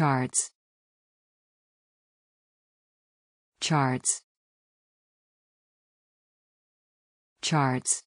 charts charts charts